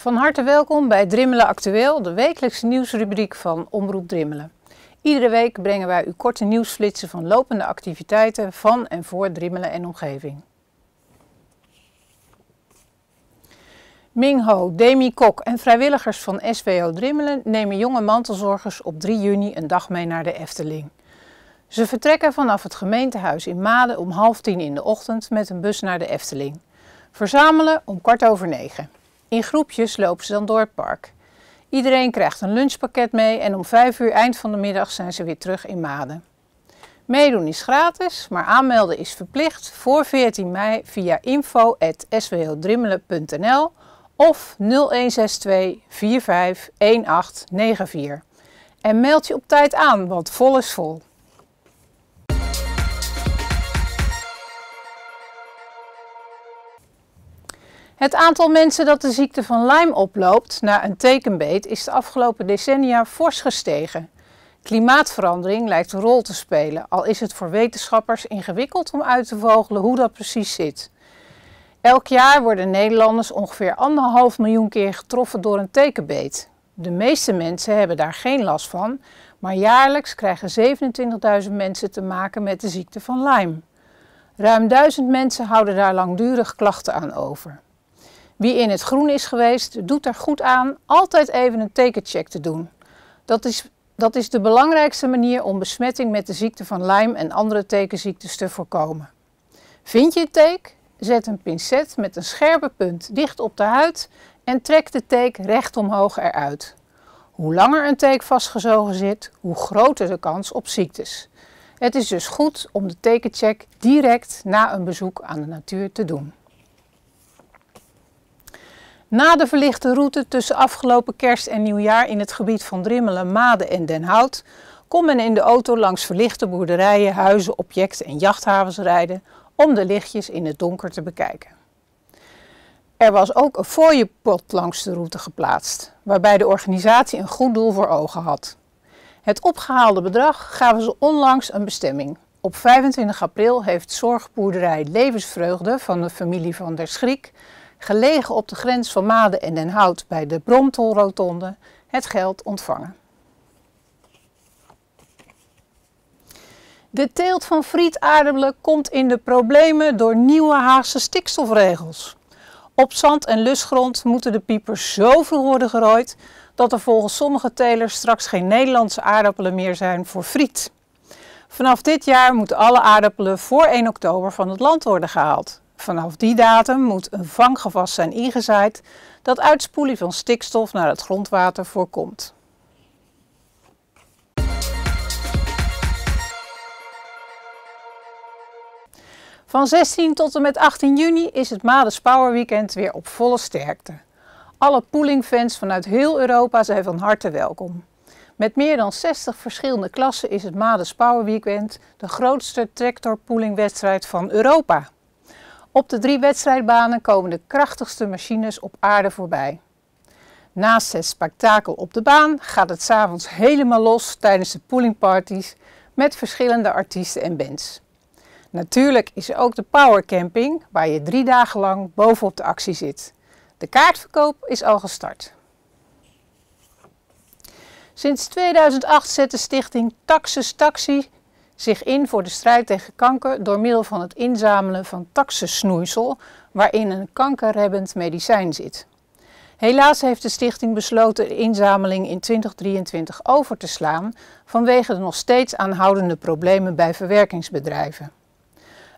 Van harte welkom bij Drimmelen Actueel, de wekelijkse nieuwsrubriek van Omroep Drimmelen. Iedere week brengen wij u korte nieuwsflitsen van lopende activiteiten van en voor Drimmelen en omgeving. Ming Ho, Demi Kok en vrijwilligers van SWO Drimmelen nemen jonge mantelzorgers op 3 juni een dag mee naar de Efteling. Ze vertrekken vanaf het gemeentehuis in Maden om half tien in de ochtend met een bus naar de Efteling. Verzamelen om kwart over negen. In groepjes lopen ze dan door het park. Iedereen krijgt een lunchpakket mee en om 5 uur eind van de middag zijn ze weer terug in Maden. Meedoen is gratis, maar aanmelden is verplicht voor 14 mei via info.swhdrimmelen.nl of 0162 45 En meld je op tijd aan, want vol is vol. Het aantal mensen dat de ziekte van Lyme oploopt na een tekenbeet is de afgelopen decennia fors gestegen. Klimaatverandering lijkt een rol te spelen, al is het voor wetenschappers ingewikkeld om uit te vogelen hoe dat precies zit. Elk jaar worden Nederlanders ongeveer anderhalf miljoen keer getroffen door een tekenbeet. De meeste mensen hebben daar geen last van, maar jaarlijks krijgen 27.000 mensen te maken met de ziekte van Lyme. Ruim duizend mensen houden daar langdurig klachten aan over. Wie in het groen is geweest, doet er goed aan altijd even een tekencheck te doen. Dat is, dat is de belangrijkste manier om besmetting met de ziekte van Lyme en andere tekenziektes te voorkomen. Vind je een teek? Zet een pincet met een scherpe punt dicht op de huid en trek de teek recht omhoog eruit. Hoe langer een teek vastgezogen zit, hoe groter de kans op ziektes. Het is dus goed om de tekencheck direct na een bezoek aan de natuur te doen. Na de verlichte route tussen afgelopen kerst en nieuwjaar in het gebied van Drimmelen, Maden en Den Hout kon men in de auto langs verlichte boerderijen, huizen, objecten en jachthavens rijden om de lichtjes in het donker te bekijken. Er was ook een fooiepot langs de route geplaatst, waarbij de organisatie een goed doel voor ogen had. Het opgehaalde bedrag gaven ze onlangs een bestemming. Op 25 april heeft zorgboerderij Levensvreugde van de familie van der Schriek gelegen op de grens van Maden en Den Hout bij de Bromtolrotonde, het geld ontvangen. De teelt van frietaardappelen komt in de problemen door nieuwe Haagse stikstofregels. Op zand- en lusgrond moeten de piepers zo vroeg worden gerooid dat er volgens sommige telers straks geen Nederlandse aardappelen meer zijn voor friet. Vanaf dit jaar moeten alle aardappelen voor 1 oktober van het land worden gehaald. Vanaf die datum moet een vanggevast zijn ingezaaid dat uitspoeling van stikstof naar het grondwater voorkomt. Van 16 tot en met 18 juni is het Mades Power Weekend weer op volle sterkte. Alle poolingfans vanuit heel Europa zijn van harte welkom. Met meer dan 60 verschillende klassen is het Mades Power Weekend de grootste tractorpoolingwedstrijd van Europa. Op de drie wedstrijdbanen komen de krachtigste machines op aarde voorbij. Naast het spektakel op de baan gaat het s'avonds helemaal los tijdens de poolingparties met verschillende artiesten en bands. Natuurlijk is er ook de powercamping waar je drie dagen lang bovenop de actie zit. De kaartverkoop is al gestart. Sinds 2008 zet de stichting Taxus Taxi zich in voor de strijd tegen kanker door middel van het inzamelen van taxensnoeisel, waarin een kankerhebbend medicijn zit. Helaas heeft de stichting besloten de inzameling in 2023 over te slaan vanwege de nog steeds aanhoudende problemen bij verwerkingsbedrijven.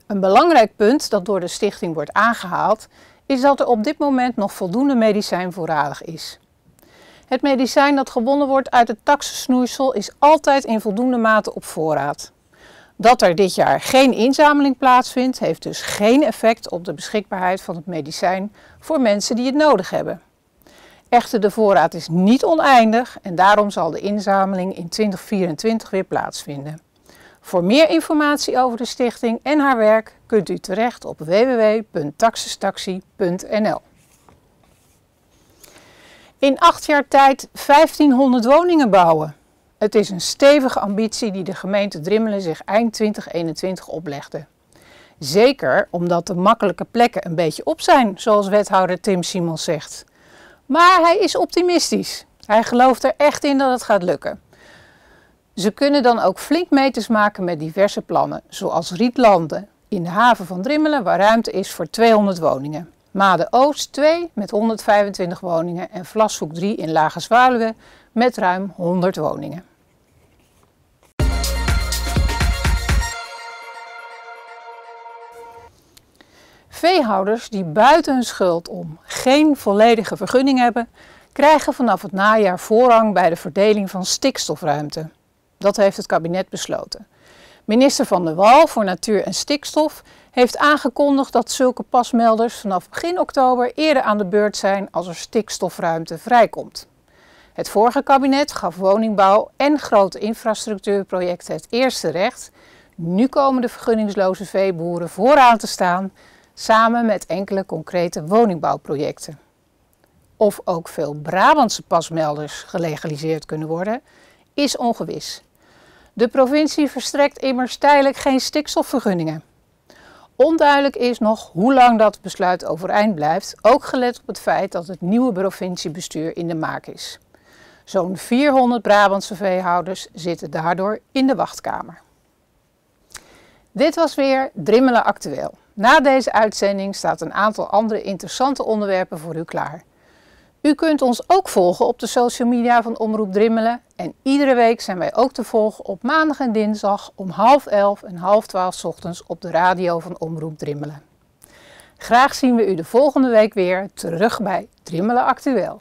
Een belangrijk punt dat door de stichting wordt aangehaald is dat er op dit moment nog voldoende medicijn voorradig is. Het medicijn dat gewonnen wordt uit het taxensnoeisel is altijd in voldoende mate op voorraad. Dat er dit jaar geen inzameling plaatsvindt, heeft dus geen effect op de beschikbaarheid van het medicijn voor mensen die het nodig hebben. Echter, de voorraad is niet oneindig en daarom zal de inzameling in 2024 weer plaatsvinden. Voor meer informatie over de stichting en haar werk kunt u terecht op www.taxestaxi.nl. In acht jaar tijd 1500 woningen bouwen. Het is een stevige ambitie die de gemeente Drimmelen zich eind 2021 oplegde. Zeker omdat de makkelijke plekken een beetje op zijn, zoals wethouder Tim Simons zegt. Maar hij is optimistisch. Hij gelooft er echt in dat het gaat lukken. Ze kunnen dan ook flink meters maken met diverse plannen, zoals Rietlanden in de haven van Drimmelen, waar ruimte is voor 200 woningen. Made Oost 2 met 125 woningen en Vlashoek 3 in Lage Zwaluwe met ruim 100 woningen. veehouders die buiten hun schuld om geen volledige vergunning hebben, krijgen vanaf het najaar voorrang bij de verdeling van stikstofruimte. Dat heeft het kabinet besloten. Minister Van der Wal voor Natuur en Stikstof heeft aangekondigd dat zulke pasmelders vanaf begin oktober eerder aan de beurt zijn als er stikstofruimte vrijkomt. Het vorige kabinet gaf woningbouw en grote infrastructuurprojecten het eerste recht. Nu komen de vergunningsloze veeboeren vooraan te staan samen met enkele concrete woningbouwprojecten. Of ook veel Brabantse pasmelders gelegaliseerd kunnen worden, is ongewis. De provincie verstrekt immers tijdelijk geen stikstofvergunningen. Onduidelijk is nog hoe lang dat besluit overeind blijft, ook gelet op het feit dat het nieuwe provinciebestuur in de maak is. Zo'n 400 Brabantse veehouders zitten daardoor in de wachtkamer. Dit was weer Drimmelen Actueel. Na deze uitzending staat een aantal andere interessante onderwerpen voor u klaar. U kunt ons ook volgen op de social media van Omroep Drimmelen. En iedere week zijn wij ook te volgen op maandag en dinsdag om half elf en half twaalf ochtends op de radio van Omroep Drimmelen. Graag zien we u de volgende week weer terug bij Drimmelen Actueel.